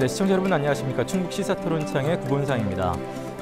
네, 시청자 여러분 안녕하십니까. 충북 시사토론창의 구본상입니다.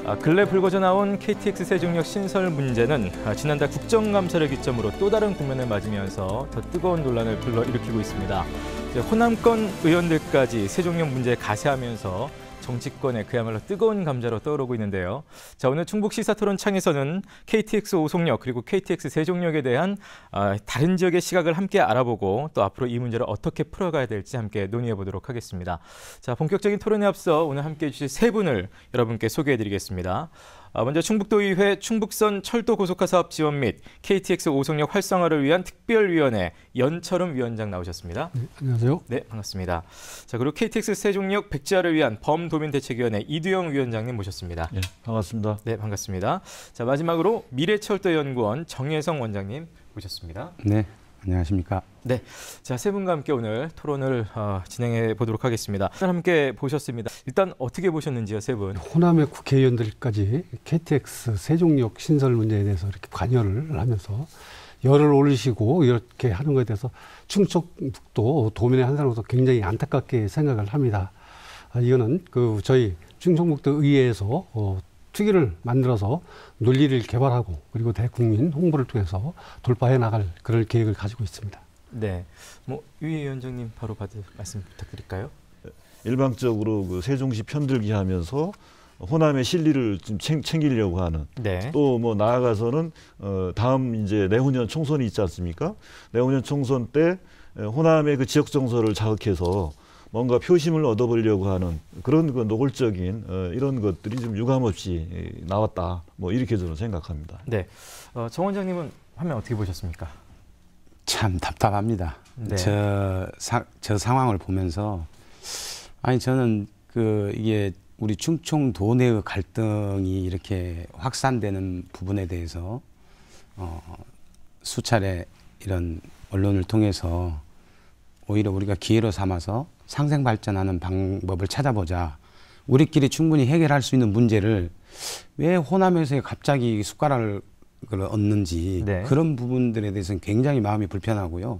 아, 근래 불거져 나온 KTX 세종역 신설 문제는 아, 지난달 국정감사를 기점으로 또 다른 국면을 맞으면서 더 뜨거운 논란을 불러일으키고 있습니다. 이제 호남권 의원들까지 세종역 문제에 가세하면서 정치권의 그야말로 뜨거운 감자로 떠오르고 있는데요. 자 오늘 충북 시사토론 창에서는 KTX 오송역 그리고 KTX 세종역에 대한 아, 다른 지역의 시각을 함께 알아보고 또 앞으로 이 문제를 어떻게 풀어가야 될지 함께 논의해 보도록 하겠습니다. 자 본격적인 토론에 앞서 오늘 함께해 주실 세 분을 여러분께 소개해 드리겠습니다. 아, 먼저 충북도의회 충북선 철도 고속화 사업 지원 및 KTX 오송역 활성화를 위한 특별위원회 연철음 위원장 나오셨습니다. 네, 안녕하세요. 네, 반갑습니다. 자, 그리고 KTX 세종역 백지화를 위한 범도민 대책위원회 이두영 위원장님 모셨습니다. 네, 반갑습니다. 네, 반갑습니다. 자, 마지막으로 미래철도연구원 정혜성 원장님 모셨습니다. 네, 안녕하십니까. 네, 자 세 분과 함께 오늘 토론을 어, 진행해 보도록 하겠습니다. 함께 보셨습니다. 일단 어떻게 보셨는지요, 세 분? 호남의 국회의원들까지 KTX 세종역 신설 문제에 대해서 이렇게 관여를 하면서 열을 올리시고 이렇게 하는 것에 대해서 충청북도 도민의 한 사람으로서 굉장히 안타깝게 생각을 합니다. 아, 이거는 그 저희 충청북도 의회에서 어, 특위를 만들어서 논리를 개발하고 그리고 대국민 홍보를 통해서 돌파해 나갈 그럴 계획을 가지고 있습니다. 네. 뭐, 유 위원장님 바로 받을 말씀 부탁드릴까요? 일방적으로 그 세종시 편들기 하면서 호남의 실리를 좀 챙, 기려고 하는 네. 또뭐 나아가서는 어, 다음 이제 내후년 총선이 있지 않습니까? 내후년 총선 때 호남의 그 지역 정서를 자극해서 뭔가 표심을 얻어보려고 하는 그런 그 노골적인 어, 이런 것들이 좀 유감없이 예, 나왔다. 뭐 이렇게 저는 생각합니다. 네, 어, 정 원장님은 화면 어떻게 보셨습니까? 참 답답합니다. 네. 저, 사, 저 상황을 보면서 아니 저는 그 이게 우리 충청도 내의 갈등이 이렇게 확산되는 부분에 대해서 어, 수차례 이런 언론을 통해서 오히려 우리가 기회로 삼아서 상생 발전하는 방법을 찾아보자. 우리끼리 충분히 해결할 수 있는 문제를 왜 호남에서 갑자기 숟가락을 얻는지 네. 그런 부분들에 대해서는 굉장히 마음이 불편하고요.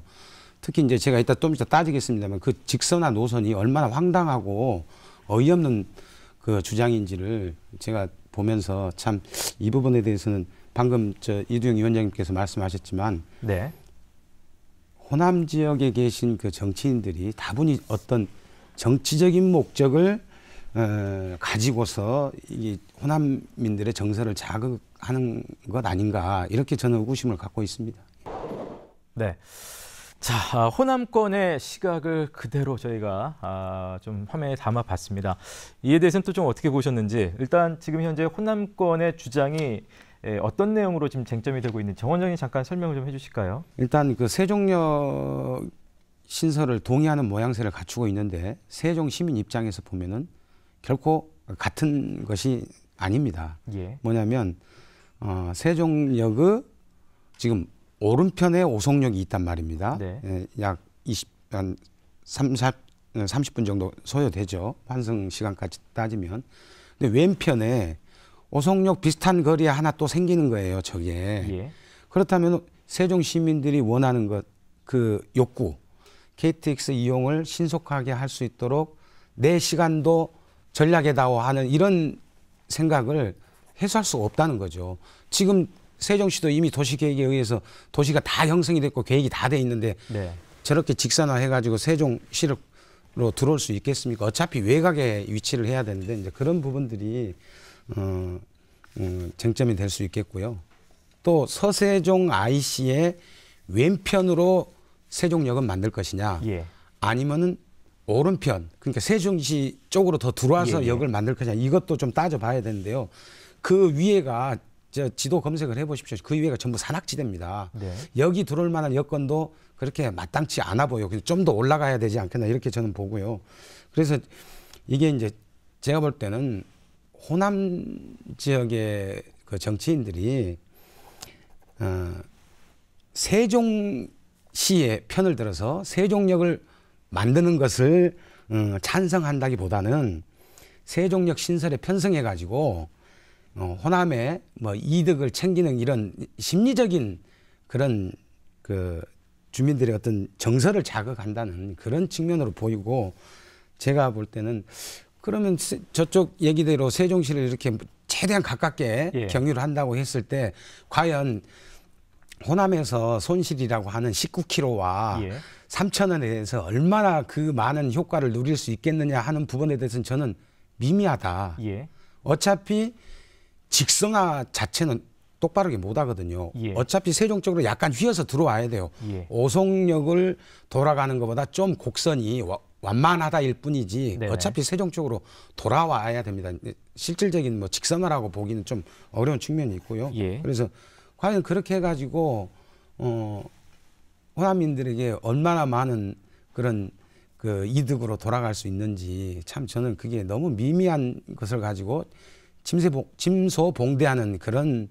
특히 이제 제가 이따 좀 이따 따지겠습니다만 그 직선화 노선이 얼마나 황당하고 어이없는 그 주장인지를 제가 보면서 참 이 부분에 대해서는 방금 저 이두영 위원장님께서 말씀하셨지만 네. 호남 지역에 계신 그 정치인들이 다분히 어떤 정치적인 목적을 어, 가지고서 이 호남민들의 정서를 자극하는 것 아닌가 이렇게 저는 의구심을 갖고 있습니다. 네. 자, 아, 호남권의 시각을 그대로 저희가 아, 좀 화면에 담아봤습니다. 이에 대해서는 또 좀 어떻게 보셨는지 일단 지금 현재 호남권의 주장이 예, 어떤 내용으로 지금 쟁점이 되고 있는지 정원장님 잠깐 설명을 좀 해주실까요? 일단 그 세종역 신설을 동의하는 모양새를 갖추고 있는데 세종 시민 입장에서 보면은 결코 같은 것이 아닙니다. 예. 뭐냐면 어, 세종역의 지금 오른편에 오송역이 있단 말입니다. 네. 예, 약 20, 한 3, 4, 30분 정도 소요되죠. 환승 시간까지 따지면. 근데 왼편에 오송역 비슷한 거리에 하나 또 생기는 거예요, 저게. 예. 그렇다면 세종 시민들이 원하는 것, 그 욕구, KTX 이용을 신속하게 할 수 있도록 내 시간도 전략에다오 하는 이런 생각을 해소할 수가 없다는 거죠. 지금 세종시도 이미 도시계획에 의해서 도시가 다 형성이 됐고 계획이 다 돼 있는데 네. 저렇게 직산화해가지고 세종시로 들어올 수 있겠습니까? 어차피 외곽에 위치를 해야 되는데 이제 그런 부분들이 어, 음, 쟁점이 될 수 있겠고요. 또 서세종 IC의 왼편으로 세종역은 만들 것이냐, 예. 아니면은 오른편, 그러니까 세종시 쪽으로 더 들어와서 예, 예. 역을 만들 거냐 이것도 좀 따져봐야 되는데요. 그 위에가 저 지도 검색을 해보십시오. 그 위에가 전부 산악지대입니다. 네. 여기 들어올 만한 여건도 그렇게 마땅치 않아 보여. 좀 더 올라가야 되지 않겠나 이렇게 저는 보고요. 그래서 이게 이제 제가 볼 때는 호남 지역의 그 정치인들이 어, 세종시의 편을 들어서 세종역을 만드는 것을 음, 찬성한다기보다는 세종역 신설에 편성해 가지고 어, 호남의 뭐 이득을 챙기는 이런 심리적인 그런 그 주민들의 어떤 정서를 자극한다는 그런 측면으로 보이고 제가 볼 때는 그러면 세, 저쪽 얘기대로 세종시를 이렇게 최대한 가깝게 예. 경유를 한다고 했을 때 과연 호남에서 손실이라고 하는 19km와 예. 3천원에 대해서 얼마나 그 많은 효과를 누릴 수 있겠느냐 하는 부분에 대해서는 저는 미미하다. 예. 어차피 직성화 자체는 똑바르게 못 하거든요. 예. 어차피 세종 쪽으로 약간 휘어서 들어와야 돼요. 예. 오송역을 돌아가는 것보다 좀 곡선이 완만하다일 뿐이지 네네. 어차피 세종쪽으로 돌아와야 됩니다. 실질적인 뭐 직선화라고 보기는 좀 어려운 측면이 있고요. 예. 그래서 과연 그렇게 해가지고 어 호남민들에게 얼마나 많은 그런 그 이득으로 돌아갈 수 있는지 참 저는 그게 너무 미미한 것을 가지고 침세봉, 침소봉대하는 그런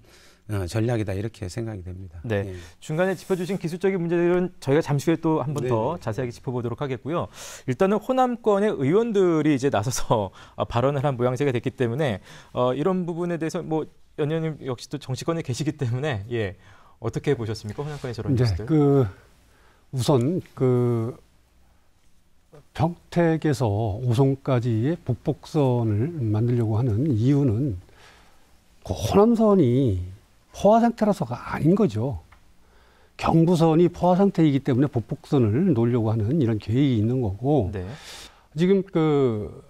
어, 전략이다 이렇게 생각이 됩니다. 네. 예. 중간에 짚어주신 기술적인 문제들은 저희가 잠시 후에 또 한 번 더 자세하게 짚어보도록 하겠고요. 일단은 호남권의 의원들이 이제 나서서 어, 발언을 한 모양새가 됐기 때문에 어, 이런 부분에 대해서 뭐 연연님 역시 또 정치권에 계시기 때문에 예 어떻게 보셨습니까 호남권의 저런 네, 뉴스들? 그 우선 그 평택에서 오송까지의 복복선을 만들려고 하는 이유는 그 호남선이 포화 상태라서가 아닌 거죠. 경부선이 포화 상태이기 때문에 보폭선을 놓으려고 하는 이런 계획이 있는 거고 네. 지금 그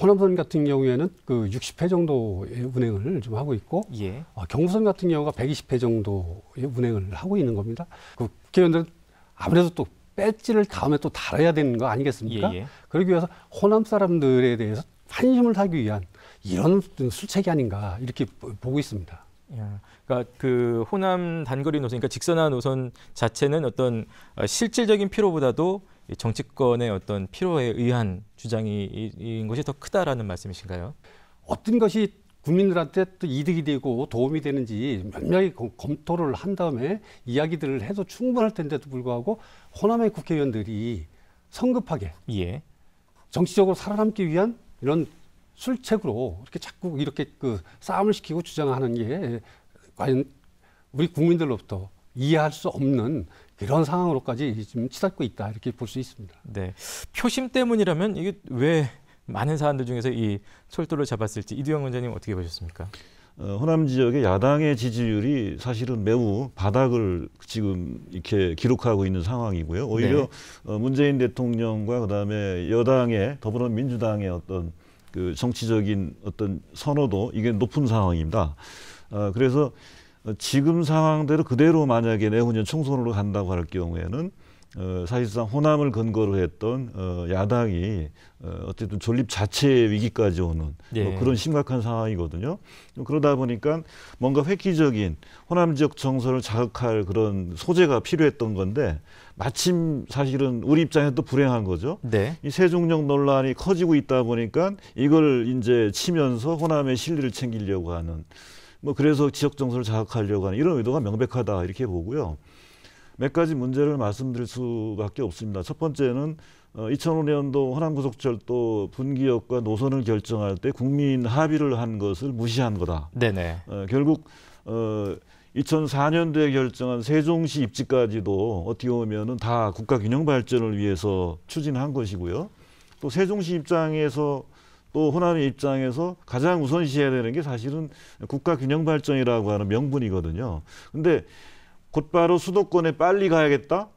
호남선 같은 경우에는 그 60회 정도의 운행을 좀 하고 있고 예. 어, 경부선 같은 경우가 120회 정도의 운행을 하고 있는 겁니다. 그국회의원들 아무래도 또 배지를 다음에 또 달아야 되는 거 아니겠습니까? 예예. 예. 그러기 위해서 호남 사람들에 대해서 환심을 사기 위한 이런 술책이 아닌가 이렇게 보고 있습니다. 야, 예. 그러니까 그 호남 단거리 노선, 그러니까 직선화 노선 자체는 어떤 어, 실질적인 피로보다도 정치권의 어떤 피로에 의한 주장인 것이 더 크다라는 말씀이신가요? 어떤 것이 국민들한테 또 이득이 되고 도움이 되는지 면밀하 검토를 한 다음에 이야기들을 해도 충분할 텐데도 불구하고 호남의 국회의원들이 성급하게 예. 정치적으로 살아남기 위한 이런 술책으로 이렇게 자꾸 이렇게 그 싸움을 시키고 주장하는 게 과연 우리 국민들로부터 이해할 수 없는 이런 상황으로까지 지금 치닫고 있다 이렇게 볼 수 있습니다. 네, 표심 때문이라면 이게 왜 많은 사람들 중에서 이철도를 잡았을지 이두영 원장님 어떻게 보셨습니까? 어, 호남 지역의 야당의 지지율이 사실은 매우 바닥을 지금 이렇게 기록하고 있는 상황이고요. 오히려 네. 어, 문재인 대통령과 그다음에 여당의 더불어민주당의 어떤 그 정치적인 어떤 선호도 이게 높은 상황입니다. 어, 그래서 지금 상황대로 그대로 만약에 내후년 총선으로 간다고 할 경우에는 어, 사실상 호남을 근거로 했던 어, 야당이 어, 어쨌든 존립 자체 위기까지 오는 예. 뭐 네. 그런 심각한 상황이거든요. 그러다 보니까 뭔가 획기적인 호남 지역 정서를 자극할 그런 소재가 필요했던 건데 마침 사실은 우리 입장에서 또 불행한 거죠. 네. 이 세종력 논란이 커지고 있다 보니까 이걸 이제 치면서 호남의 실리를 챙기려고 하는 뭐 그래서 지역 정서를 자극하려고 하는 이런 의도가 명백하다 이렇게 보고요. 몇 가지 문제를 말씀드릴 수밖에 없습니다. 첫 번째는 2005년도 어, 호남고속철도 분기역과 노선을 결정할 때 국민 합의를 한 것을 무시한 거다. 네네. 어, 결국 어, 2004년도에 결정한 세종시 입지까지도 어떻게 보면은 다 국가 균형 발전을 위해서 추진한 것이고요. 또 세종시 입장에서 또 호남의 입장에서 가장 우선시해야 되는 게 사실은 국가 균형 발전이라고 하는 명분이거든요. 근데 곧바로 수도권에 빨리 가야겠다?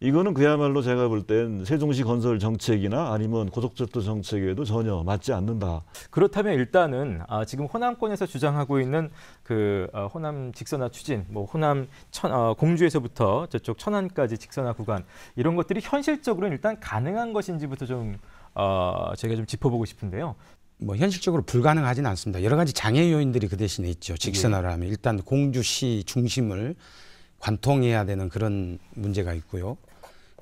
이거는 그야말로 제가 볼 땐 세종시 건설 정책이나 아니면 고속철도 정책에도 전혀 맞지 않는다. 그렇다면 일단은 아, 지금 호남권에서 주장하고 있는 그 어, 호남 직선화 추진, 뭐 호남 천, 어, 공주에서부터 저쪽 천안까지 직선화 구간 이런 것들이 현실적으로 일단 가능한 것인지부터 좀 어, 제가좀 짚어보고 싶은데요. 뭐 현실적으로 불가능하진 않습니다. 여러 가지 장애 요인들이 그 대신에 있죠. 직선화라면 예. 일단 공주시 중심을 관통해야 되는 그런 문제가 있고요.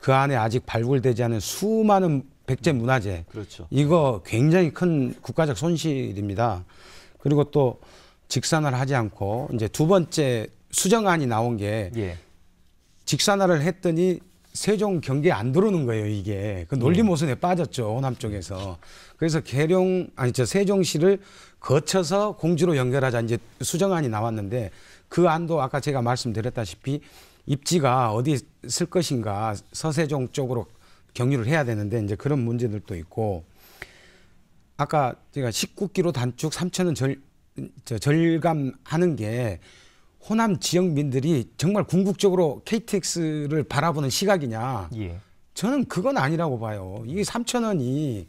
그 안에 아직 발굴되지 않은 수많은 백제 음. 문화재. 그렇죠. 이거 굉장히 큰 국가적 손실입니다. 그리고 또 직산화를 하지 않고 이제 두 번째 수정안이 나온 게 예. 직산화를 했더니 세종 경계에 안 들어오는 거예요, 이게. 그 논리 예. 모순에 빠졌죠, 호남 쪽에서. 그래서 계룡, 아니, 저 세종시를 거쳐서 공주로 연결하자 이제 수정안이 나왔는데 그 안도 아까 제가 말씀드렸다시피 입지가 어디 쓸 것인가 서세종 쪽으로 경유를 해야 되는데 이제 그런 문제들도 있고 아까 제가 19km 단축 3천은 절, 절감하는 게 호남 지역민들이 정말 궁극적으로 KTX를 바라보는 시각이냐? 예. 저는 그건 아니라고 봐요. 이게 3천 원이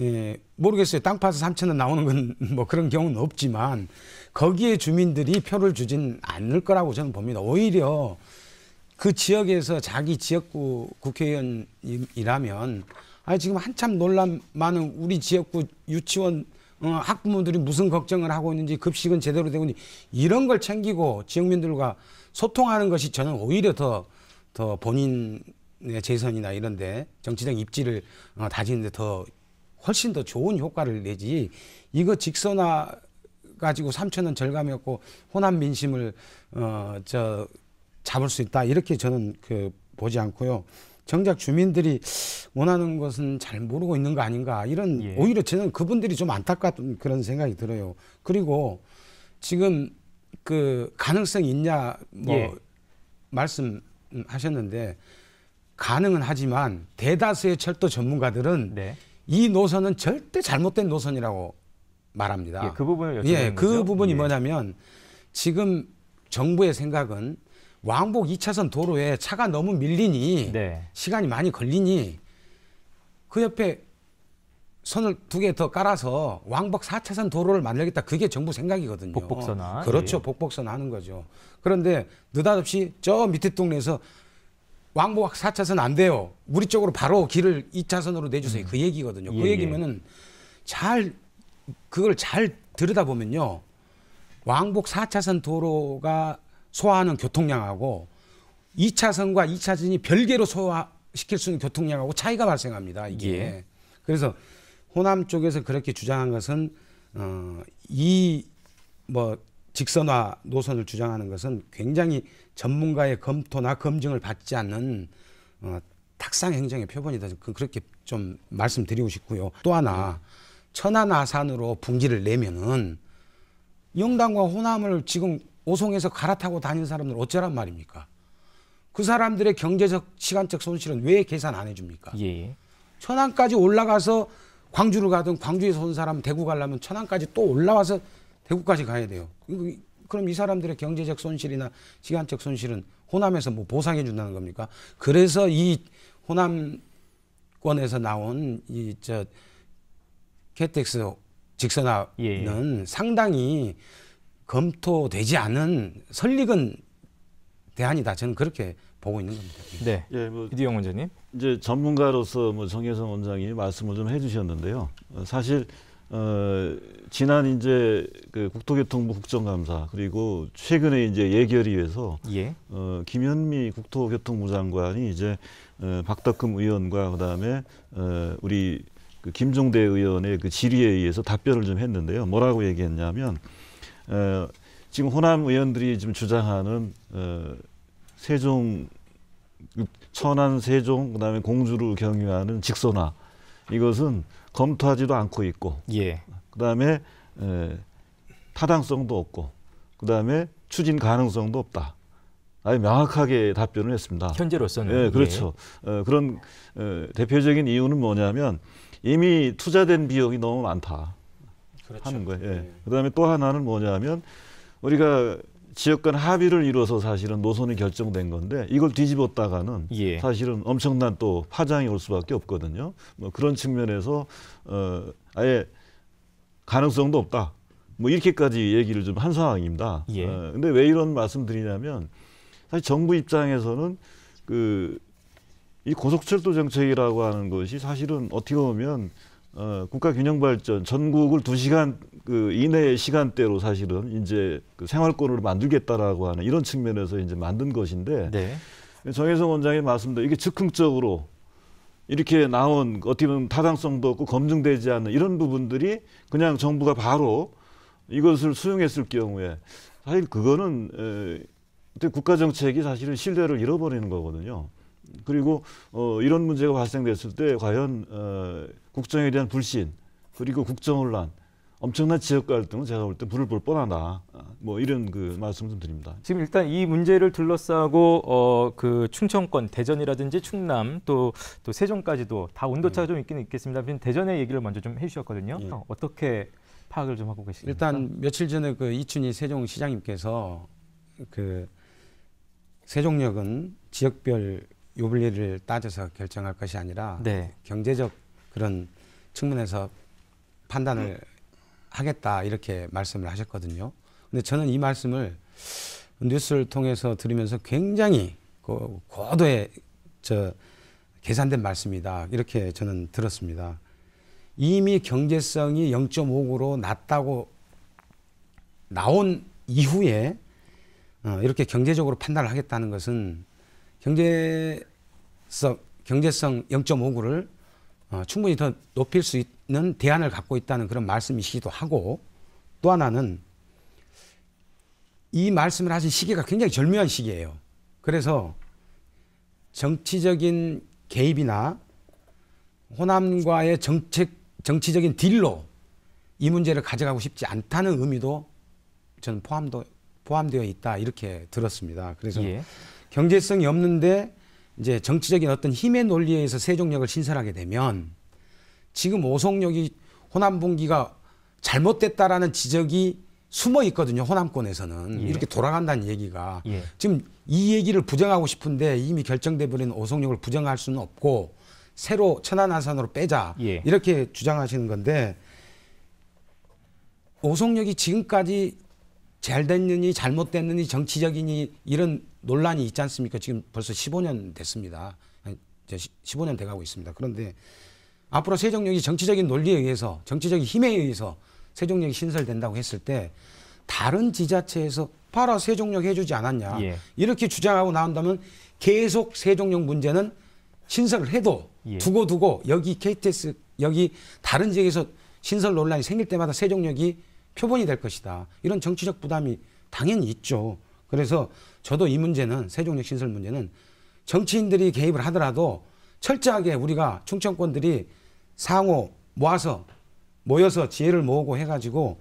예, 모르겠어요. 땅 파서 3천 원 나오는 건 뭐 그런 경우는 없지만 거기에 주민들이 표를 주진 않을 거라고 저는 봅니다. 오히려 그 지역에서 자기 지역구 국회의원이라면 아니 지금 한참 논란 많은 우리 지역구 유치원 어, 학부모들이 무슨 걱정을 하고 있는지 급식은 제대로 되고 있는지 이런 걸 챙기고 지역민들과 소통하는 것이 저는 오히려 더더 더 본인의 재선이나 이런데 정치적 입지를 어, 다지는데 더 훨씬 더 좋은 효과를 내지 이거 직선화 가지고 3천 원 절감했고 호남 민심을 어 저 잡을 수 있다 이렇게 저는 그 보지 않고요. 정작 주민들이 원하는 것은 잘 모르고 있는 거 아닌가 이런 예. 오히려 저는 그분들이 좀 안타까운 그런 생각이 들어요. 그리고 지금 그 가능성 있냐 뭐 예. 말씀하셨는데 가능은 하지만 대다수의 철도 전문가들은 네. 이 노선은 절대 잘못된 노선이라고 말합니다. 예, 그 부분을 예, 그 거죠? 부분이 예. 뭐냐면 지금 정부의 생각은 왕복 2차선 도로에 차가 너무 밀리니 네. 시간이 많이 걸리니 그 옆에 선을 두 개 더 깔아서 왕복 4차선 도로를 만들겠다. 그게 정부 생각이거든요. 복복선화. 그렇죠. 예. 복복선화 하는 거죠. 그런데 느닷없이 저 밑에 동네에서 왕복 4차선 안 돼요. 우리 쪽으로 바로 길을 2차선으로 내주세요. 그 음. 그 얘기거든요. 예, 그 얘기면은 잘 그걸 잘 들여다보면요. 왕복 4차선 도로가 소화하는 교통량하고 2차선과 2차선이 별개로 소화시킬 수 있는 교통량하고 차이가 발생합니다. 이게. 예. 그래서 호남 쪽에서 그렇게 주장한 것은 어, 이뭐 직선화 노선을 주장하는 것은 굉장히 전문가의 검토나 검증을 받지 않는 어, 탁상 행정의 표본이다. 그, 그렇게 좀 말씀드리고 싶고요. 또 하나 천안아산으로 붕지를 내면은 영당과 호남을 지금 오송에서 갈아타고 다니는 사람들 어쩌란 말입니까? 그 사람들의 경제적 시간적 손실은 왜 계산 안 해줍니까? 예. 천안까지 올라가서 광주를 가든 광주에서 온 사람 대구 가려면 천안까지 또 올라와서 외국까지 가야 돼요. 그럼 이 사람들의 경제적 손실이나 시간적 손실은 호남에서 뭐 보상해 준다는 겁니까? 그래서 이 호남권에서 나온 이저 케텍스 직선화는 예, 예. 상당히 검토되지 않은 설익은 대안이다. 저는 그렇게 보고 있는 겁니다. 네. 예, 뭐 이디영 원장님. 이제 전문가로서 뭐 정혜성 원장이 말씀을 좀 해주셨는데요. 사실 어, 지난 이제 그 국토교통부 국정감사 그리고 최근에 이제 예결위에서 예. 어, 김현미 국토교통부 장관이 이제 어, 박덕흠 의원과 그다음에 어, 우리 그 김종대 의원의 그 질의에 의해서 답변을 좀 했는데요. 뭐라고 얘기했냐면 어, 지금 호남 의원들이 지금 주장하는 어, 세종 천안 세종 그다음에 공주를 경유하는 직선화 이것은 검토하지도 않고 있고 예. 그다음에 에, 타당성도 없고 그다음에 추진 가능성도 없다. 아예 명확하게 답변을 했습니다. 현재로서는 예, 그렇죠. 예. 에, 어, 그런 어, 대표적인 이유는 뭐냐면 이미 투자된 비용이 너무 많다 그렇죠. 하는 거예요. 예. 예. 그다음에 또 하나는 뭐냐면 우리가 지역간 합의를 이뤄서 사실은 노선이 결정된 건데 이걸 뒤집었다가는 예. 사실은 엄청난 또 파장이 올 수밖에 없거든요. 뭐 그런 측면에서 어, 아예 가능성도 없다. 뭐 이렇게까지 얘기를 좀 한 상황입니다. 예. 어, 근데 왜 이런 말씀드리냐면 사실 정부 입장에서는 그 이 고속철도 정책이라고 하는 것이 사실은 어떻게 보면 어, 국가 균형 발전 전국을 두 시간 그 이내 의 시간대로 사실은 이제 그 생활권으로 만들겠다라고 하는 이런 측면에서 이제 만든 것인데 네. 정혜성 원장의 말씀도 이게 즉흥적으로 이렇게 나온 어떻게 보면 타당성도 없고 검증되지 않는 이런 부분들이 그냥 정부가 바로 이것을 수용했을 경우에 사실 그거는 에, 국가 정책이 사실은 신뢰를 잃어버리는 거거든요. 그리고 어, 이런 문제가 발생됐을 때 과연 어, 국정에 대한 불신 그리고 국정혼란 엄청난 지역 갈등은 제가 볼 때 불을 볼 뻔하다. 어, 뭐 이런 그 말씀 좀 드립니다. 지금 일단 이 문제를 둘러싸고 어그 충청권 대전이라든지 충남 또또 또 세종까지도 다 온도차가 네. 음. 좀있기 있겠습니다. 대전의 얘기를 먼저 좀 해주셨거든요. 네. 어떻게 파악을 좀 하고 계십니까? 일단 며칠 전에 그 이춘희 세종시장님께서 그 세종역은 지역별 요불리를 따져서 결정할 것이 아니라 네. 경제적 그런 측면에서 판단을 하겠다 이렇게 말씀을 하셨거든요. 근데 저는 이 말씀을 뉴스를 통해서 들으면서 굉장히 그 고도의 저 계산된 말씀이다 이렇게 저는 들었습니다. 이미 경제성이 0 5로 낮다고 나온 이후에 어, 이렇게 경제적으로 판단을 하겠다는 것은 경제성, 경제성 0.59를 어, 충분히 더 높일 수 있는 대안을 갖고 있다는 그런 말씀이시기도 하고 또 하나는 이 말씀을 하신 시기가 굉장히 절묘한 시기예요. 그래서 정치적인 개입이나 호남과의 정책, 정치적인 딜로 이 문제를 가져가고 싶지 않다는 의미도 저는 포함도, 포함되어 있다 이렇게 들었습니다. 그래서 예. 경제성이 없는데 이제 정치적인 어떤 힘의 논리에 서 세종역을 신설하게 되면 지금 오송역이 호남분기가 잘못됐다라는 지적이 숨어 있거든요. 호남권에서는 예. 이렇게 돌아간다는 얘기가 예. 지금 이 얘기를 부정하고 싶은데 이미 결정돼 버린 오송역을 부정할 수는 없고 새로 천안한산으로 빼자 예. 이렇게 주장하시는 건데 오송역이 지금까지 잘 됐느니 잘못됐느니 정치적이니 이런 논란이 있지 않습니까? 지금 벌써 15년 됐습니다. 이제 15년 돼가고 있습니다. 그런데 앞으로 세종역이 정치적인 논리에 의해서 정치적인 힘에 의해서 세종역이 신설된다고 했을 때 다른 지자체에서 봐라 세종역 해주지 않았냐 예. 이렇게 주장하고 나온다면 계속 세종역 문제는 신설을 해도 예. 두고 두고 여기 KTS 여기 다른 지역에서 신설 논란이 생길 때마다 세종역이 표본이 될 것이다. 이런 정치적 부담이 당연히 있죠. 그래서 저도 이 문제는 세종역 신설 문제는 정치인들이 개입을 하더라도 철저하게 우리가 충청권들이 상호 모아서 모여서 지혜를 모으고 해가지고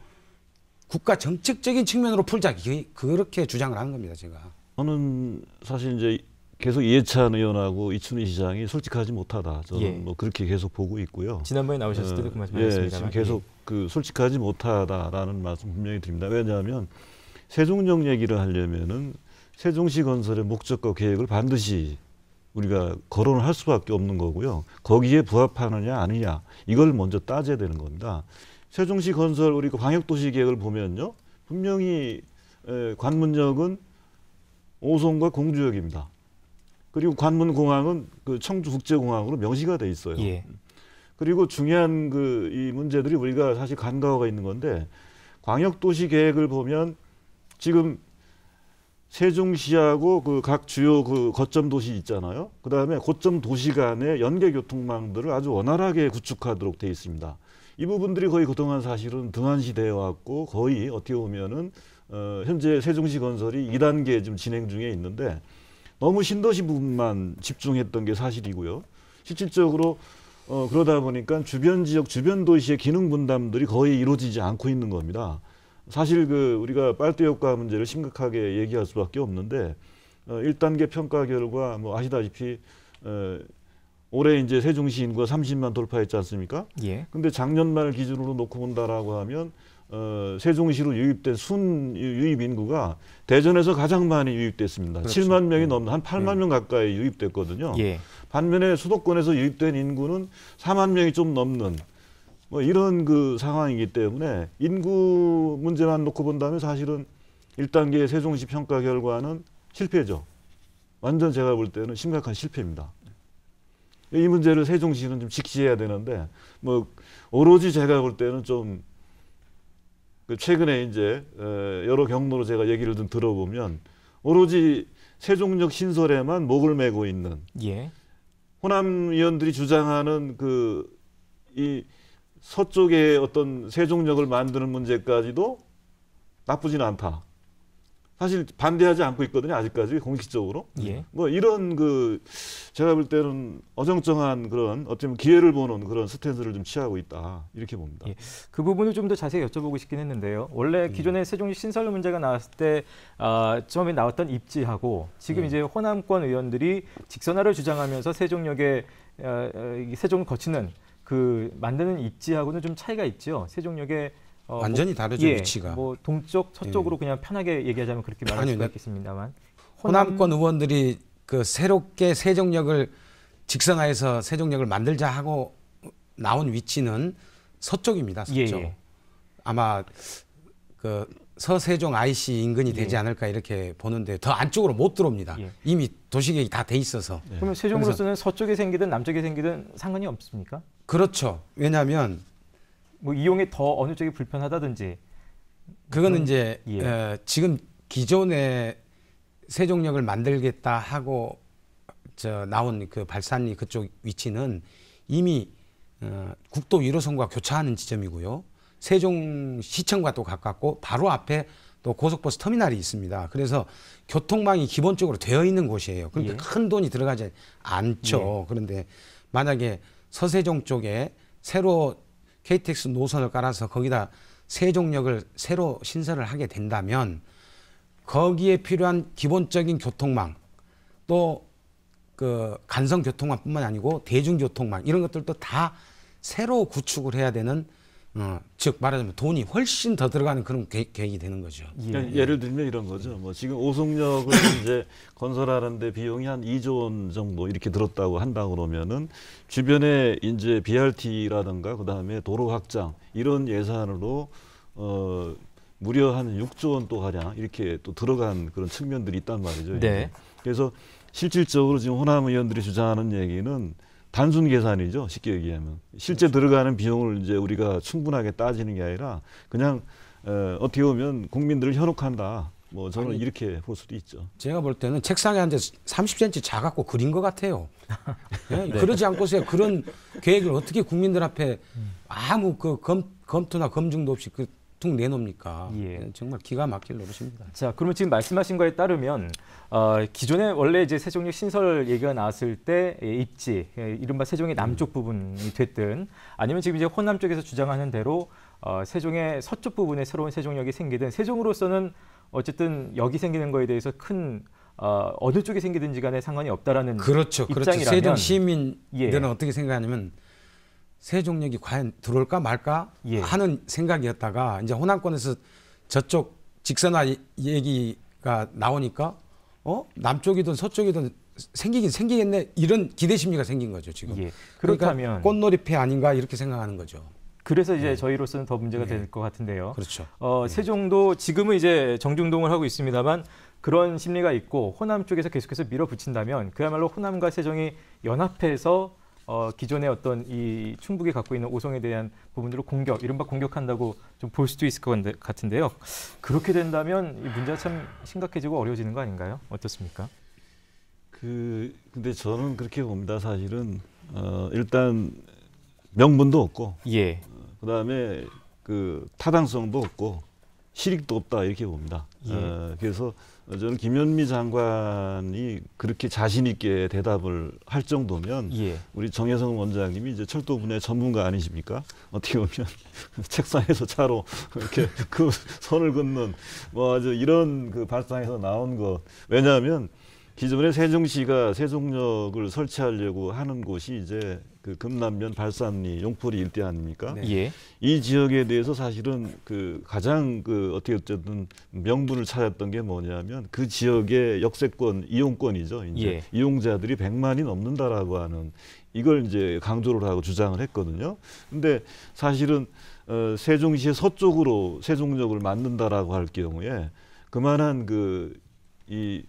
국가 정책적인 측면으로 풀자 그렇게 주장을 하는 겁니다 제가 저는 사실 이제 계속 이해찬 의원하고 이춘희 시장이 솔직하지 못하다. 저는 예. 뭐 그렇게 계속 보고 있고요. 지난번에 나오셨을 때도 예. 그 말씀하셨습니다. 예, 지금 계속 예. 그 솔직하지 못하다라는 말씀 분명히 드립니다. 왜냐하면 세종정 얘기를 하려면은 세종시 건설의 목적과 계획을 반드시 우리가 거론을 할 수밖에 없는 거고요. 거기에 부합하느냐 아니냐 이걸 먼저 따져야 되는 겁니다. 세종시 건설 우리 그 광역도시 계획을 보면요. 분명히 관문역은 오송과 공주역입니다. 그리고 관문공항은 그 청주국제공항으로 명시가 돼 있어요. 예. 그리고 중요한 그 이 문제들이 우리가 사실 간과가 있는 건데 광역도시 계획을 보면 지금 세종시하고 그 각 주요 그 거점 도시 있잖아요. 그 다음에 고점 도시 간의 연계 교통망들을 아주 원활하게 구축하도록 돼 있습니다. 이 부분들이 거의 그동안 사실은 등한시되어 왔고 거의 어떻게 보면은 어 현재 세종시 건설이 2단계 지금 진행 중에 있는데 너무 신도시 부분만 집중했던 게 사실이고요. 실질적으로 어, 그러다 보니까 주변 지역, 주변 도시의 기능 분담들이 거의 이루어지지 않고 있는 겁니다. 사실 그 우리가 빨대 효과 문제를 심각하게 얘기할 수밖에 없는데 어, 1단계 평가 결과 뭐 아시다시피 어, 올해 이제 세종시 인구가 30만 돌파했지 않습니까? 예. 근데 작년 말 기준으로 놓고 본다라고 하면 어, 세종시로 유입된 순 유입 인구가 대전에서 가장 많이 유입됐습니다. 그렇죠. 7만 명이 음. 넘는 한 8만 음. 명 가까이 유입됐거든요. 예. 반면에 수도권에서 유입된 인구는 4만 명이 좀 넘는 뭐 이런 그 상황이기 때문에 인구 문제만 놓고 본다면 사실은 1단계 세종시 평가 결과는 실패죠. 완전 제가 볼 때는 심각한 실패입니다. 이 문제를 세종시는 좀 직시해야 되는데 뭐 오로지 제가 볼 때는 좀그 최근에 이제 여러 경로로 제가 얘기를 좀 들어보면 오로지 세종역 신설에만 목을 메고 있는 예. 호남 의원들이 주장하는 그 이 서쪽의 어떤 세종역을 만드는 문제까지도 나쁘진 않다. 사실 반대하지 않고 있거든요. 아직까지 공식적으로. 예. 뭐 이런 그 제가 볼 때는 어정쩡한 그런 어쩌면 기회를 보는 그런 스탠스를 좀 취하고 있다 이렇게 봅니다. 예. 그 부분을 좀 더 자세히 여쭤보고 싶긴 했는데요. 원래 음. 기존에 세종시 신설 문제가 나왔을 때 아, 처음에 나왔던 입지하고 지금 예. 이제 호남권 의원들이 직선화를 주장하면서 세종역에 어, 세종을 거치는 그 만드는 입지하고는 좀 차이가 있죠. 세종역에 어, 완전히 뭐, 다르죠 예, 위치가. 뭐 동쪽 서쪽으로 예. 그냥 편하게 얘기하자면 그렇게 말할 아니 수가 네. 있겠습니다만. 호남... 호남 의원들이 그 새롭게 세종역을 직성화해서 세종역을 만들자 하고 나온 위치는 서쪽입니다. 예, 서쪽. 예, 아마 그 서세종 IC 인근이 되지 예. 않을까 이렇게 보는데 더 안쪽으로 못 들어옵니다. 예. 이미 도시계획이 다 돼 있어서. 그러면 세종으로서는 서쪽에 생기든 남쪽에 생기든 상관이 없습니까? 그렇죠. 왜냐하면 뭐 이용이 더 어느 쪽이 불편하다든지 그거는 이제 예. 어, 지금 기존의 세종역을 만들겠다 하고 저 나온 그 발산리 그쪽 위치는 이미 어, 국도 1호선과 교차하는 지점이고요. 세종 시청과 도 가깝고 바로 앞에 또 고속버스 터미널이 있습니다. 그래서 교통망이 기본적으로 되어 있는 곳이에요. 그러니까 예. 큰 돈이 들어가지 않죠. 예. 그런데 만약에 서세종 쪽에 새로 KTX 노선을 깔아서 거기다 세종역을 새로 신설을 하게 된다면 거기에 필요한 기본적인 교통망 또 그 간선 교통망뿐만 아니고 대중교통망 이런 것들도 다 새로 구축을 해야 되는 어, 즉 말하자면 돈이 훨씬 더 들어가는 그런 계획이 되는 거죠. 예. 예. 를 들면 이런 거죠. 음. 뭐 지금 오송역을 이제 건설하는데 비용이 한 2조 원 정도 이렇게 들었다고 한다 그러면은 주변에 이제 BRT라든가 그다음에 도로 확장 이런 예산으로 어 무려 한 6조 원또 가량 이렇게 또 들어간 그런 측면들이 있단 말이죠. 네. 그래서 실질적으로 지금 호남 의원들이 주장하는 얘기는 단순 계산이죠. 쉽게 얘기하면 실제 그렇죠. 들어가는 비용을 이제 우리가 충분하게 따지는 게 아니라 그냥 어, 어떻게 보면 국민들을 현혹한다. 뭐 저는 아니, 이렇게 볼 수도 있죠. 제가 볼 때는 책상에 앉아 서 30cm 작았고 그린 것 같아요. 네? 네. 그러지 않고서 그런 계획을 어떻게 국민들 앞에 음. 아무 그 검, 검토나 검증도 없이 그툭 내놓습니까? 예. 예. 정말 기가 막힐 노릇입니다. 자, 그러면 지금 말씀하신 거에 따르면 어, 기존에 원래 이제 세종역 신설 얘기가 나왔을 때 예, 입지, 예, 이른바 세종의 남쪽 음. 부분이 됐든 아니면 지금 이제 호남 쪽에서 주장하는 대로 어, 세종의 서쪽 부분에 새로운 세종역이 생기든 세종으로서는 어쨌든 역이 생기는 거에 대해서 큰 어, 어느 쪽이 생기든지 간에 상관이 없다라는 그렇죠. 그렇죠. 입장이라면 그렇죠. 세종 시민들은 예. 어떻게 생각하냐면 세종역이 과연 들어올까 말까 예. 하는 생각이었다가 이제 호남권에서 저쪽 직선화 얘기가 나오니까 어 남쪽이든 서쪽이든 생기긴 생기겠네 이런 기대 심리가 생긴 거죠 지금. 예. 그러니까 그렇다면 그러니까 꽃놀이패 아닌가 이렇게 생각하는 거죠. 그래서 이제 네. 저희로서는 더 문제가 네. 될것 예. 같은데요. 그렇죠. 어, 예. 세종도 지금은 이제 정중동을 하고 있습니다만 그런 심리가 있고 호남 쪽에서 계속해서 밀어붙인다면 그야말로 호남과 세종이 연합해서 어, 기존의 어떤 이 충북이 갖고 있는 오성에 대한 부분들을 공격, 이른바 공격한다고 좀 볼 수도 있을 것 같은데요. 그렇게 된다면 이 문제가 참 심각해지고 어려워지는 거 아닌가요? 어떻습니까? 그 근데 저는 그렇게 봅니다. 사실은 어, 일단 명분도 없고, 예. 어, 그다음에 그 타당성도 없고 실익도 없다 이렇게 봅니다. 예. 어, 그래서 저는 김현미 장관이 그렇게 자신 있게 대답을 할 정도면 예. 우리 정혜성 원장님이 이제 철도 분야 전문가 아니십니까? 어떻게 보면 책상에서 차로 이렇게 그 선을 긋는 뭐 아주 이런 그 발상에서 나온 것 왜냐하면 기존에 세종시가 세종역을 설치하려고 하는 곳이 이제 그 금남면, 발산리, 용포리 일대 아닙니까? 네. 예. 이 지역에 대해서 사실은 그 가장 그 어떻게 어쨌든 명분을 찾았던 게 뭐냐면 그 지역의 역세권 이용권이죠. 이제 예. 이용자들이 100만이 넘는다라고 하는 이걸 이제 강조를 하고 주장을 했거든요. 근데 사실은 어, 세종시의 서쪽으로 세종역을 만든다라고 할 경우에 그만한 그이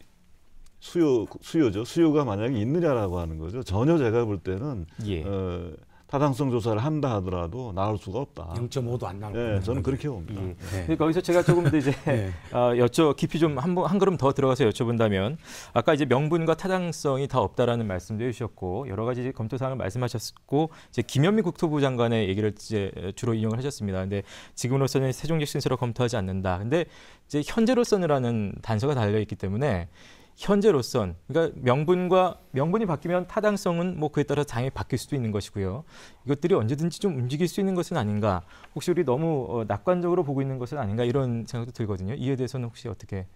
수요 수요죠. 수요가 만약에 있느냐라고 하는 거죠. 전혀 제가 볼 때는 예. 어, 타당성 조사를 한다 하더라도 나올 수가 없다. 0.5도 안 나올 거예 네, 저는 그렇게 봅니다. 예. 그 거기서 제가 조금 더 이제 네. 어, 여쭤 깊이 좀한 한 걸음 더 들어가서 여쭤본다면 아까 이제 명분과 타당성이 다 없다라는 말씀도 해주셨고 여러 가지 검토 사항을 말씀하셨고 이제 김현미 국토부 장관의 얘기를 이제 주로 인용을 하셨습니다. 근데 지금으로서는 세종시 신설을 검토하지 않는다. 근데 이제 현재로서는라는 단서가 달려 있기 때문에 현재로선 그러니까 명분과 명분이 바뀌면 타당성은 뭐 그에 따라 당연히 바뀔 수도 있는 것이고요. 이것들이 언제든지 좀 움직일 수 있는 것은 아닌가. 혹시 우리 너무 어, 낙관적으로 보고 있는 것은 아닌가 이런 생각도 들거든요. 이에 대해서는 혹시 어떻게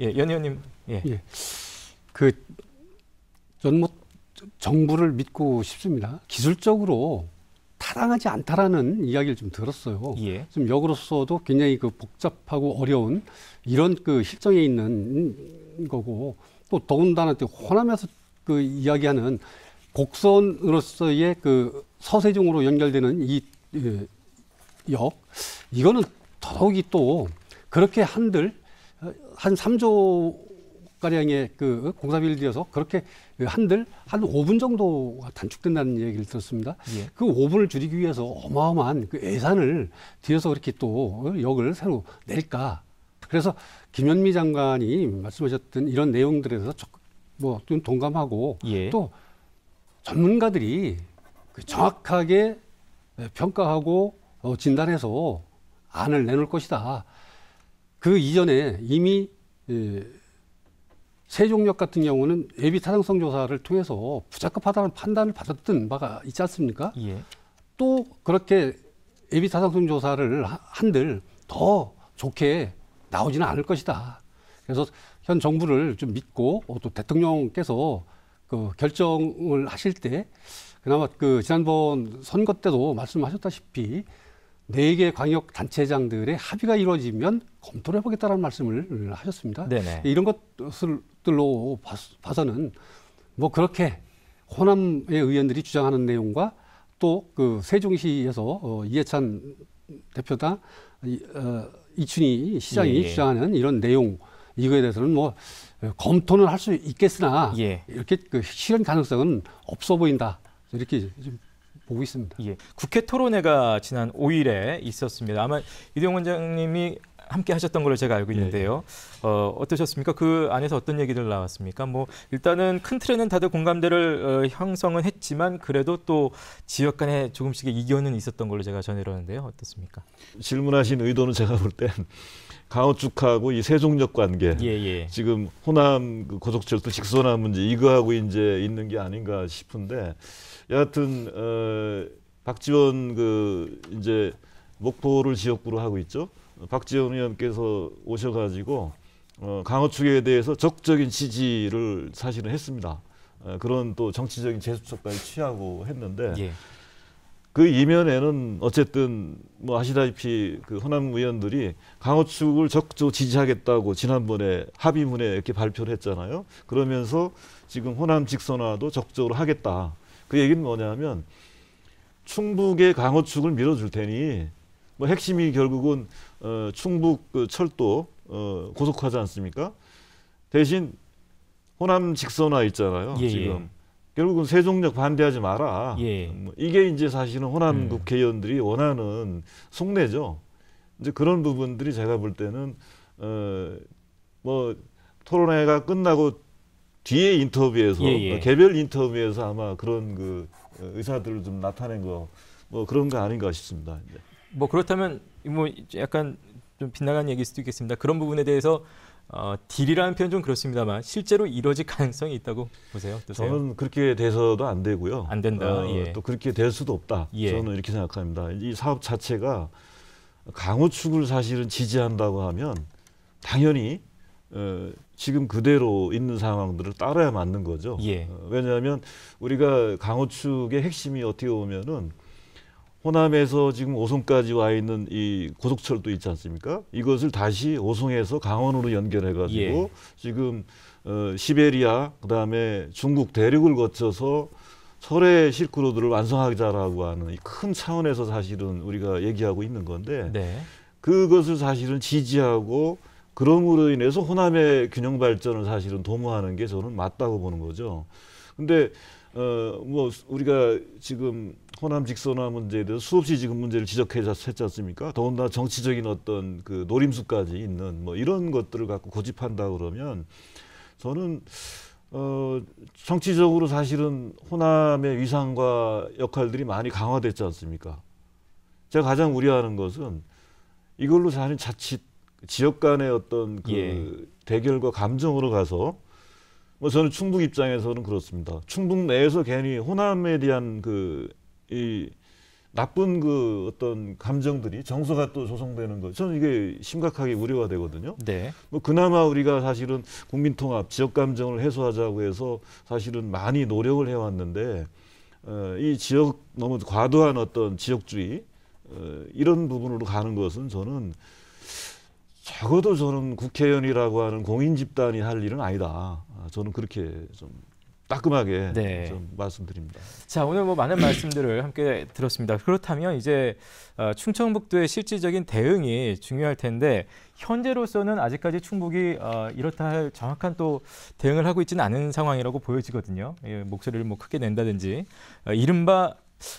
예, 연 의원님 예. 예. 그 전 뭐 정부를 믿고 싶습니다. 기술적으로 타당하지 않다라는 이야기를 좀 들었어요. 예. 좀 역으로서도 굉장히 그 복잡하고 어려운 이런 그 실정에 있는 거고 또 더군다나 또 호남에서 그 이야기하는 곡선으로서의 그서세종으로 연결되는 이역 예, 이거는 더더욱이 또 그렇게 한들 한 3조 가량의 그 공사비를 들여서 그렇게 한들 한 5분 정도가 단축된다는 얘기를 들었습니다. 예. 그 5분을 줄이기 위해서 어마어마한 그 예산을 들여서 그렇게 또 역을 새로 낼까 그래서 김현미 장관이 말씀하셨던 이런 내용들에 서 뭐좀 동감하고 예. 또 전문가들이 그 정확하게 평가하고 어, 진단해서 안을 내놓을 것이다. 그 이전에 이미 예, 세종역 같은 경우는 예비 타당성 조사를 통해서 부적합하다는 판단을 받았던 바가 있지 않습니까? 예. 또 그렇게 예비 타당성 조사를 한들 더 좋게 나오지는 않을 것이다. 그래서 현 정부를 좀 믿고 어, 또 대통령께서 그 결정을 하실 때 그나마 그 지난번 선거 때도 말씀하셨다시피 네 개 광역 단체장들의 합의가 이루어지면 검토를 해보겠다는 말씀을 하셨습니다. 네네. 이런 것들로 봐서는 뭐 그렇게 호남의 의원들이 주장하는 내용과 또 그 세종시에서 어, 이해찬 대표다 어, 이춘희 시장이 예, 예. 주장하는 이런 내용 이거에 대해서는 뭐 검토는 할 수 있겠으나 예. 이렇게 그 실현 가능성은 없어 보인다 이렇게 좀 보고 있습니다. 예. 국회 토론회가 지난 5일에 있었습니다. 아마 이대 원장님이 함께 하셨던 걸로 제가 알고 예, 예. 있는데요. 예. 어, 어떠셨습니까? 그 안에서 어떤 얘기들 나왔습니까? 뭐 일단은 큰 틀에는 다들 공감대를 어, 형성은 했지만 그래도 또 지역 간에 조금씩의 이견은 있었던 걸로 제가 전해로는데요. 어떻습니까? 질문하신 의도는 제가 볼 땐 강호축하고 이 세종역 관계, 예, 예. 지금 호남 그 고속철도 직선화 문제 이거하고 이제 있는 게 아닌가 싶은데 여하튼 어, 박지원 그 이제 목포를 지역구로 하고 있죠. 박지원 의원께서 오셔가지고 어, 강호 축에 대해서 적극적인 지지를 사실은 했습니다. 어, 그런 또 정치적인 제스처까지 취하고 했는데 예. 그 이면에는 어쨌든 뭐 아시다시피 그 호남 의원들이 강호 축을 적극적으로 지지하겠다고 지난번에 합의문에 이렇게 발표를 했잖아요. 그러면서 지금 호남 직선화도 적극적으로 하겠다. 그 얘기는 뭐냐면 충북의 강호 축을 밀어줄 테니 뭐 핵심이 결국은 어, 충북 그 철도 어, 고속화지 않습니까? 대신 호남 직선화 있잖아요. 예, 지금 예. 결국은 세종역 반대하지 마라. 예. 뭐 이게 이제 사실은 호남 음. 국회의원들이 원하는 속내죠. 이제 그런 부분들이 제가 볼 때는 어뭐 토론회가 끝나고 뒤에 인터뷰에서 예, 예. 어, 개별 인터뷰에서 아마 그런 그 어, 의사들을 좀 나타낸 거 뭐 그런 거 아닌가 싶습니다. 이제. 뭐 그렇다면 뭐 약간 좀 빗나간 얘기일 수도 있겠습니다. 그런 부분에 대해서 어, 딜이라는 표현 좀 그렇습니다만 실제로 이뤄질 가능성이 있다고 보세요. 어떠세요? 저는 그렇게 돼서도 안 되고요. 안 된다. 어, 예. 또 그렇게 될 수도 없다. 예. 저는 이렇게 생각합니다. 이 사업 자체가 강호축을 사실은 지지한다고 하면 당연히 어, 지금 그대로 있는 상황들을 따라야 맞는 거죠. 예. 어, 왜냐하면 우리가 강호축의 핵심이 어떻게 보면은 호남에서 지금 오송까지 와 있는 이 고속철도 있지 않습니까? 이것을 다시 오송에서 강원으로 연결해가지고 예. 지금 어, 시베리아 그다음에 중국 대륙을 거쳐서 철의 실크로드를 완성하자라고 하는 이큰 차원에서 사실은 우리가 얘기하고 있는 건데 네. 그것을 사실은 지지하고 그럼으로 인해서 호남의 균형 발전을 사실은 도모하는 게 저는 맞다고 보는 거죠. 근데 어뭐 우리가 지금 호남 직선화 문제에 대해서 수없이 지금 문제를 지적했지 해 않습니까? 더군다나 정치적인 어떤 그 노림수까지 있는 뭐 이런 것들을 갖고 고집한다 그러면 저는 어 정치적으로 사실은 호남의 위상과 역할들이 많이 강화됐지 않습니까? 제가 가장 우려하는 것은 이걸로 사실 자칫 지역 간의 어떤 그 예. 대결과 감정으로 가서 뭐 저는 충북 입장에서는 그렇습니다. 충북 내에서 괜히 호남에 대한 그이 나쁜 그 어떤 감정들이 정서가 또 조성되는 거 저는 이게 심각하게 우려가 되거든요. 네. 뭐 그나마 우리가 사실은 국민 통합, 지역 감정을 해소하자고 해서 사실은 많이 노력을 해왔는데 어, 이 지역 너무 과도한 어떤 지역주의 어, 이런 부분으로 가는 것은 저는 적어도 저는 국회의원이라고 하는 공인 집단이 할 일은 아니다. 아, 저는 그렇게 좀 따끔하게 네. 좀 말씀드립니다. 자 오늘 뭐 많은 말씀들을 함께 들었습니다. 그렇다면 이제 어, 충청북도의 실질적인 대응이 중요할 텐데 현재로서는 아직까지 충북이 어, 이렇다 할 정확한 또 대응을 하고 있지는 않은 상황이라고 보여지거든요. 예, 목소리를 뭐 크게 낸다든지 어, 이른바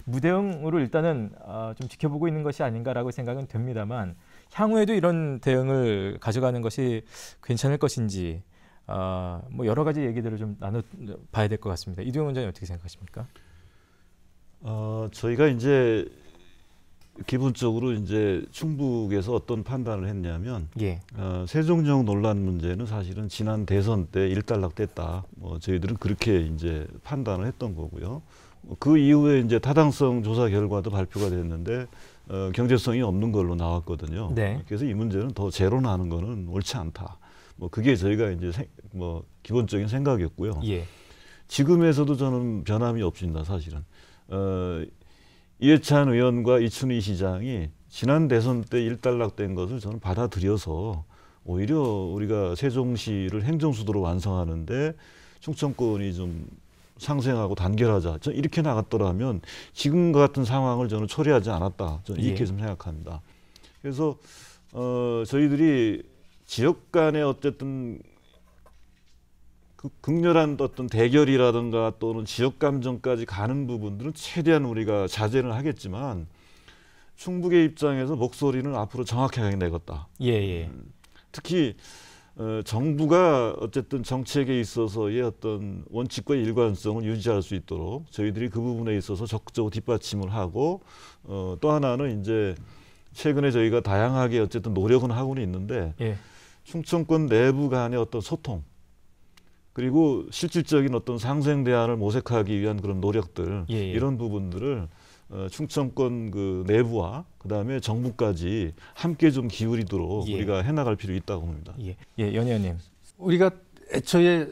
무대응으로 일단은 좀 지켜보고 있는 것이 아닌가라고 생각은 됩니다만 향후에도 이런 대응을 가져가는 것이 괜찮을 것인지 어, 뭐 여러 가지 얘기들을 좀 나눠 봐야 될 것 같습니다. 이동훈 원장님 어떻게 생각하십니까? 어, 저희가 이제 기본적으로 이제 충북에서 어떤 판단을 했냐면 예. 어, 세종정 논란 문제는 사실은 지난 대선 때 일단락됐다. 뭐 저희들은 그렇게 이제 판단을 했던 거고요. 그 이후에 이제 타당성 조사 결과도 발표가 됐는데 어, 경제성이 없는 걸로 나왔거든요. 네. 그래서 이 문제는 더 제로나 하는 거는 옳지 않다. 뭐 그게 저희가 이제 세, 뭐 기본적인 생각이었고요. 예. 지금에서도 저는 변함이 없습니다. 사실은 어, 이해찬 의원과 이춘희 시장이 지난 대선 때 일단락된 것을 저는 받아들여서 오히려 우리가 세종시를 행정수도로 완성하는데 충청권이 좀 상생하고 단결하자. 저 이렇게 나갔더라면 지금과 같은 상황을 저는 초래하지 않았다. 저는 이렇게 예. 좀 생각합니다. 그래서 어, 저희들이 지역 간의 어쨌든 그 극렬한 어떤 대결이라든가 또는 지역 감정까지 가는 부분들은 최대한 우리가 자제를 하겠지만 충북의 입장에서 목소리는 앞으로 정확하게 내겠다. 예, 예. 음, 특히 어, 정부가 어쨌든 정책에 있어서의 어떤 원칙과 일관성을 유지할 수 있도록 저희들이 그 부분에 있어서 적극적으로 뒷받침을 하고 어, 또 하나는 이제 최근에 저희가 다양하게 어쨌든 노력은 하고는 있는데 예. 충청권 내부 간의 어떤 소통 그리고 실질적인 어떤 상생 대안을 모색하기 위한 그런 노력들 예, 예. 이런 부분들을 어, 충청권 그 내부와 그다음에 정부까지 함께 좀 기울이도록 예. 우리가 해나갈 필요 있다고 봅니다. 예, 예 연희원님. 우리가 애초에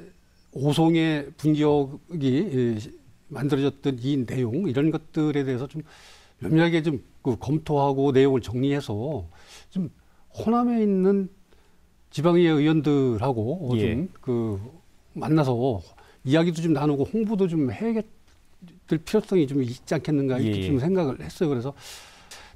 오송의 분격이 예, 만들어졌던 이 내용 이런 것들에 대해서 좀 면밀하게 좀그 검토하고 내용을 정리해서 좀 호남에 있는 지방의 의원들하고 예. 좀그 만나서 이야기도 좀 나누고 홍보도 좀 해야겠. 다될 필요성이 좀 있지 않겠는가 이렇게 예. 예. 좀 생각을 했어요. 그래서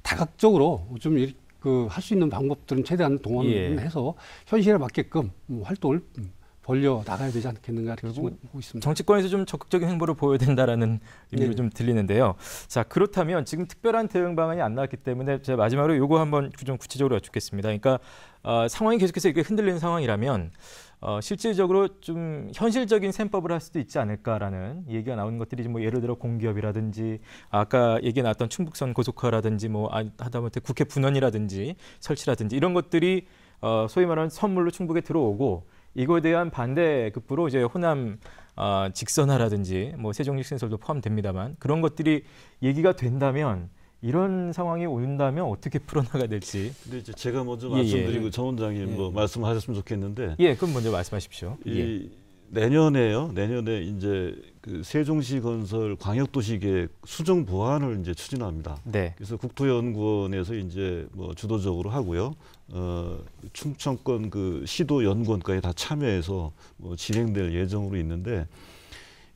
다각적으로 좀그할 수 있는 방법들은 최대한 동원해서 예. 현실에 맞게끔 음, 활동을 음, 벌려 나가야 되지 않겠는가 결국 정치권에서 좀 적극적인 행보를 보여야 된다라는 의미로 네. 좀 들리는데요. 자 그렇다면 지금 특별한 대응 방안이 안 나왔기 때문에 제가 마지막으로 요거 한번 좀 구체적으로 여쭙겠습니다. 그러니까 어, 상황이 계속해서 이게 흔들리는 상황이라면 어, 실질적으로 좀 현실적인 셈법을 할 수도 있지 않을까라는 얘기가 나오는 것들이 뭐 예를 들어 공기업이라든지 아까 얘기 나왔던 충북선 고속화라든지 뭐 아, 하다못해 국회 분원이라든지 설치라든지 이런 것들이 어, 소위 말하는 선물로 충북에 들어오고 이거에 대한 반대급부로 이제 호남 어, 직선화라든지 뭐 세종직선설도 포함됩니다만 그런 것들이 얘기가 된다면 이런 상황이 온다면 어떻게 풀어나가야 될지. 근데 이제 제가 먼저 예, 예. 말씀드리고 예. 정 원장님 뭐 예. 뭐 말씀하셨으면 좋겠는데. 예, 그럼 먼저 말씀하십시오. 이 예. 내년에요. 내년에 이제 그 세종시 건설 광역도시계획 수정 보완을 이제 추진합니다. 네. 그래서 국토연구원에서 이제 뭐 주도적으로 하고요. 어, 충청권 그 시도 연구원까지 다 참여해서 뭐 진행될 예정으로 있는데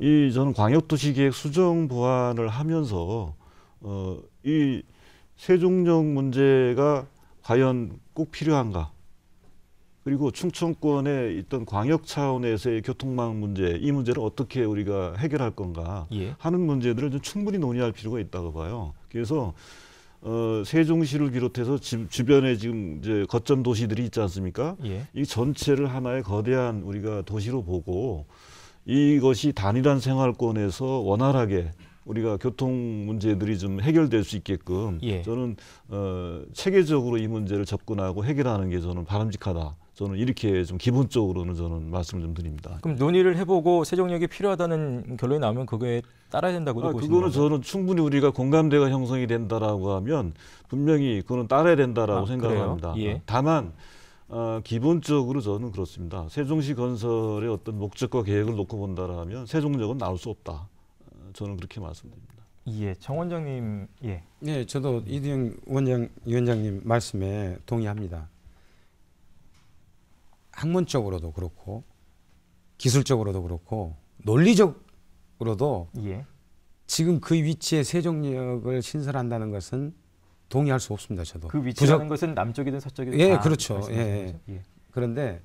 이 저는 광역도시계획 수정 보완을 하면서 어, 이 세종역 문제가 과연 꼭 필요한가? 그리고 충청권에 있던 광역 차원에서의 교통망 문제 이 문제를 어떻게 우리가 해결할 건가 예. 하는 문제들을 좀 충분히 논의할 필요가 있다고 봐요. 그래서 어, 세종시를 비롯해서 지, 주변에 지금 이제 거점 도시들이 있지 않습니까? 예. 이 전체를 하나의 거대한 우리가 도시로 보고 이것이 단일한 생활권에서 원활하게 우리가 교통 문제들이 좀 해결될 수 있게끔 예. 저는 어, 체계적으로 이 문제를 접근하고 해결하는 게 저는 바람직하다. 저는 이렇게 좀 기본적으로는 저는 말씀을 좀 드립니다. 그럼 논의를 해보고 세종역이 필요하다는 결론이 나오면 그거에 따라야 된다고 아, 보시는 그거는 저는 충분히 우리가 공감대가 형성이 된다라고 하면 분명히 그거는 따라야 된다라고 아, 생각합니다. 예. 다만 어, 기본적으로 저는 그렇습니다. 세종시 건설의 어떤 목적과 계획을 놓고 본다라면 세종역은 나올 수 없다. 저는 그렇게 말씀드립니다. 예, 정 원장님, 예. 예, 저도 이두영 원장 위원장님 말씀에 동의합니다. 학문적으로도 그렇고 기술적으로도 그렇고 논리적으로도 예. 지금 그 위치에 세종역을 신설한다는 것은 동의할 수 없습니다. 저도 그 위치라는 부적... 것은 남쪽이든 서쪽이든 예, 그렇죠. 예. 예. 예. 그런데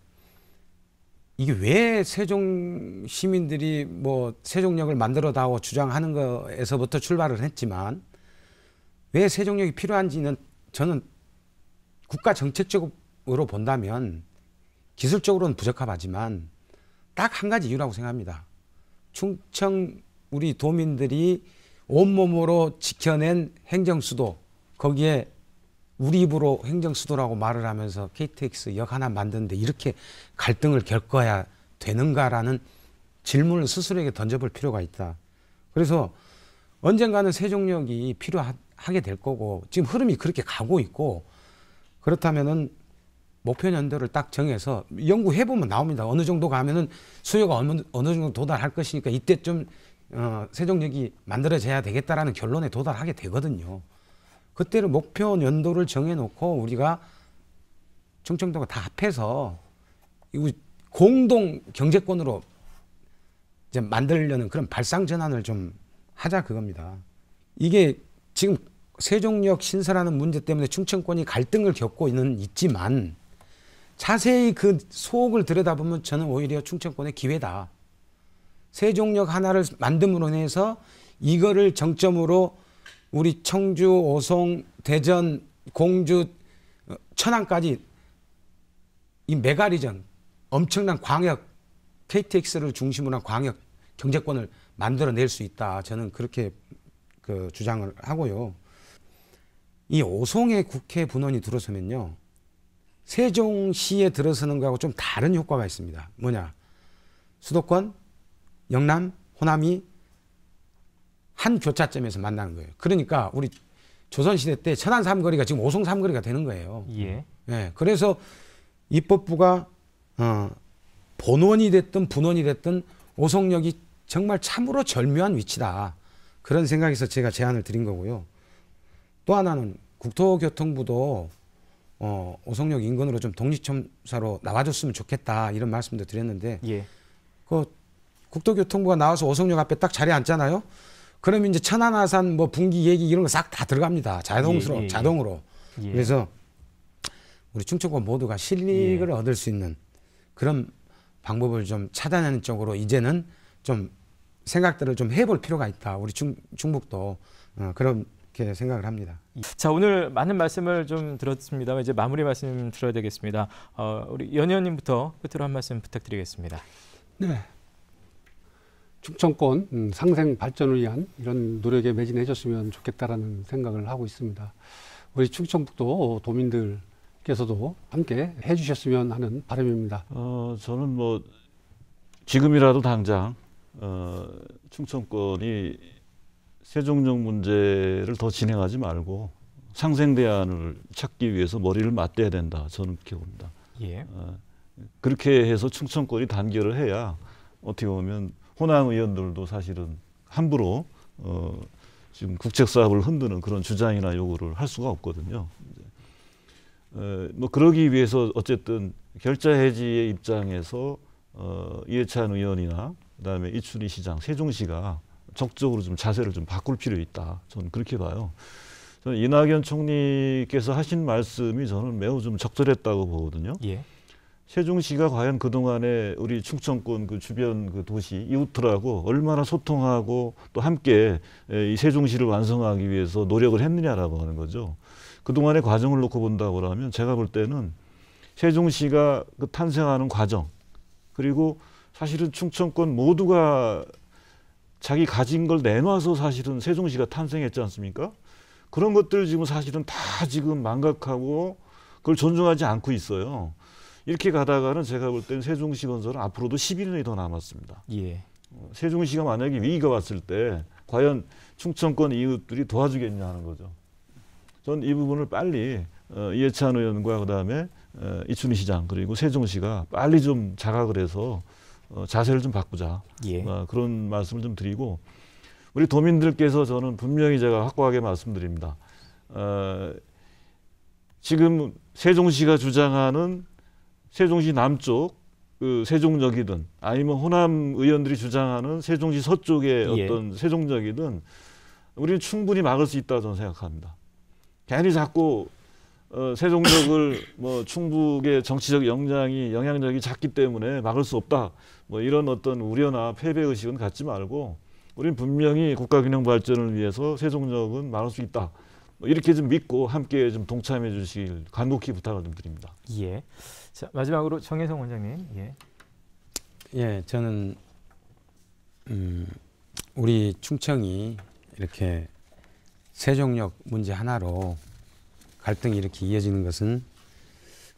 이게 왜 세종 시민들이 뭐 세종역을 만들어다오 주장하는 거에서부터 출발을 했지만 왜 세종역이 필요한지는 저는 국가 정책적으로 본다면 기술적으로는 부적합하지만 딱 한 가지 이유라고 생각합니다. 충청 우리 도민들이 온몸으로 지켜낸 행정수도 거기에 우리 입으로 행정 수도라고 말을 하면서 KTX 역 하나 만드는데 이렇게 갈등을 겪어야 되는가라는 질문을 스스로에게 던져볼 필요가 있다. 그래서 언젠가는 세종역이 필요하게 될 거고 지금 흐름이 그렇게 가고 있고 그렇다면은 목표 연도를 딱 정해서 연구해 보면 나옵니다. 어느 정도 가면은 수요가 어느 어느 정도 도달할 것이니까 이때쯤 어, 세종역이 만들어져야 되겠다라는 결론에 도달하게 되거든요. 그때를 목표 연도를 정해놓고 우리가 충청도가 다 합해서 공동 경제권으로 이제 만들려는 그런 발상 전환을 좀 하자 그겁니다. 이게 지금 세종역 신설하는 문제 때문에 충청권이 갈등을 겪고 있는 있지만 자세히 그소을 들여다보면 저는 오히려 충청권의 기회다. 세종역 하나를 만듦으로 인해서 이거를 정점으로 우리 청주, 오송, 대전, 공주, 어, 천안까지 이 메가리전 엄청난 광역 KTX를 중심으로 한 광역 경제권을 만들어낼 수 있다. 저는 그렇게 그 주장을 하고요. 이 오송의 국회 분원이 들어서면요. 세종시에 들어서는 거하고 좀 다른 효과가 있습니다. 뭐냐. 수도권, 영남, 호남이 한 교차점에서 만나는 거예요. 그러니까 우리 조선시대 때 천안 삼거리가 지금 오송 삼거리가 되는 거예요. 예. 네, 그래서 입법부가 어, 본원이 됐든 분원이 됐든 오송역이 정말 참으로 절묘한 위치다. 그런 생각에서 제가 제안을 드린 거고요. 또 하나는 국토교통부도 어, 오송역 인근으로 좀 독립청사로 나와줬으면 좋겠다 이런 말씀도 드렸는데 예. 그 국토교통부가 나와서 오송역 앞에 딱 자리 앉잖아요. 그러면 이제 천안화산뭐 분기 얘기 이런 거 싹 다 들어갑니다. 자동으로 예, 예, 자동으로. 예. 그래서 우리 충청권 모두가 실익을 예. 얻을 수 있는 그런 방법을 좀차단하는 쪽으로 이제는 좀 생각들을 좀 해볼 필요가 있다. 우리 중, 중북도 어, 그렇게 생각을 합니다. 예. 자 오늘 많은 말씀을 좀 들었습니다만 이제 마무리 말씀 들어야 되겠습니다. 어, 우리 연 의원님부터 끝으로 한 말씀 부탁드리겠습니다. 네. 충청권 음, 상생 발전을 위한 이런 노력에 매진해줬으면 좋겠다라는 생각을 하고 있습니다. 우리 충청북도 도민들께서도 함께 해주셨으면 하는 바람입니다. 어, 저는 뭐 지금이라도 당장 어, 충청권이 세종정 문제를 더 진행하지 말고 상생 대안을 찾기 위해서 머리를 맞대야 된다. 저는 그렇게 봅니다. 예. 어, 그렇게 해서 충청권이 단결을 해야 어떻게 보면 호남 의원들도 사실은 함부로 어, 지금 국책 사업을 흔드는 그런 주장이나 요구를 할 수가 없거든요. 에, 어, 뭐 그러기 위해서 어쨌든 결자 해지의 입장에서 어, 이해찬 의원이나 그다음에 이춘희 시장, 세종시가 적적으로좀 자세를 좀 바꿀 필요 있다. 저는 그렇게 봐요. 저는 이낙연 총리께서 하신 말씀이 저는 매우 좀 적절했다고 보거든요. 예. 세종시가 과연 그동안에 우리 충청권 그 주변 그 도시 이웃들하고 얼마나 소통하고 또 함께 이 세종시를 완성하기 위해서 노력을 했느냐라고 하는 거죠. 그동안의 과정을 놓고 본다고 하면 제가 볼 때는 세종시가 그 탄생하는 과정 그리고 사실은 충청권 모두가 자기 가진 걸 내놔서 사실은 세종시가 탄생했지 않습니까? 그런 것들 지금 사실은 다 지금 망각하고 그걸 존중하지 않고 있어요. 이렇게 가다가는 제가 볼 때는 세종시 건설은 앞으로도 11년이 더 남았습니다. 예. 어, 세종시가 만약에 위기가 왔을 때 과연 충청권 이웃들이 도와주겠냐 하는 거죠. 전 이 부분을 빨리 어, 이해찬 의원과 그다음에 어, 이춘희 시장 그리고 세종시가 빨리 좀 자각을 해서 자세를 좀 바꾸자 예. 그런 말씀을 좀 드리고 우리 도민들께서 저는 분명히 제가 확고하게 말씀드립니다. 어, 지금 세종시가 주장하는 세종시 남쪽 그 세종역이든 아니면 호남 의원들이 주장하는 세종시 서쪽의 예. 어떤 세종역이든 우리는 충분히 막을 수 있다 저는 생각합니다. 괜히 자꾸 어, 세종역을 뭐 충북의 정치적 영향이 영향력이 작기 때문에 막을 수 없다. 뭐 이런 어떤 우려나 패배 의식은 갖지 말고 우리는 분명히 국가 균형 발전을 위해서 세종역은 막을 수 있다. 뭐 이렇게 좀 믿고 함께 좀 동참해 주시 간곡히 부탁을 좀 드립니다. 예. 자, 마지막으로 정혜성 원장님. 예. 예, 저는 음, 우리 충청이 이렇게 세종역 문제 하나로 갈등이 이렇게 이어지는 것은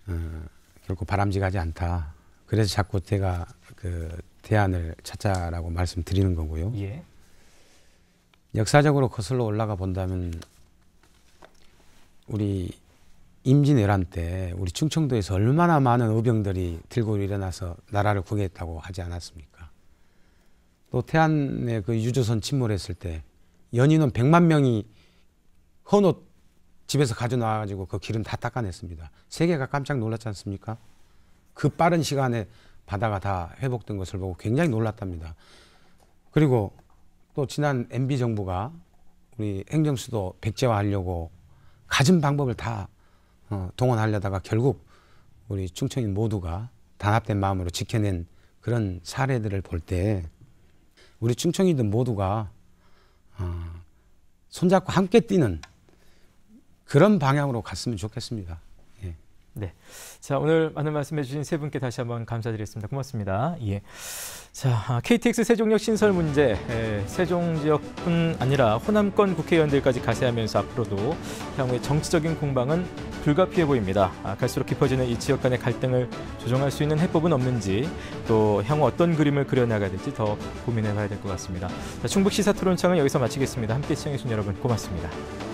어, 결코 바람직하지 않다. 그래서 자꾸 제가 그 대안을 찾자라고 말씀드리는 거고요. 예. 역사적으로 거슬러 올라가 본다면 우리 임진왜란 때 우리 충청도에서 얼마나 많은 의병들이 들고 일어나서 나라를 구했다고 하지 않았습니까? 또 태안의 그 유조선 침몰했을 때 연인은 100만 명이 헌옷 집에서 가져나와가지고 그 기름 다 닦아냈습니다. 세계가 깜짝 놀랐지 않습니까? 그 빠른 시간에 바다가 다 회복된 것을 보고 굉장히 놀랐답니다. 그리고 또 지난 MB 정부가 우리 행정수도 백제화하려고 가진 방법을 다 어, 동원하려다가 결국 우리 충청인 모두가 단합된 마음으로 지켜낸 그런 사례들을 볼 때 우리 충청이들 모두가 어, 손잡고 함께 뛰는 그런 방향으로 갔으면 좋겠습니다. 네. 자, 오늘 많은 말씀해 주신 세 분께 다시 한번 감사드리겠습니다. 고맙습니다. 예. 자, KTX 아, 세종역 신설 문제, 에, 예, 세종 지역뿐 아니라 호남권 국회의원들까지 가세하면서 앞으로도 향후의 정치적인 공방은 불가피해 보입니다. 아, 갈수록 깊어지는 이 지역 간의 갈등을 조정할 수 있는 해법은 없는지 또 향후 어떤 그림을 그려나가야 될지 더 고민해 봐야 될 것 같습니다. 자, 충북 시사 토론창은 여기서 마치겠습니다. 함께 시청해 주신 여러분 고맙습니다.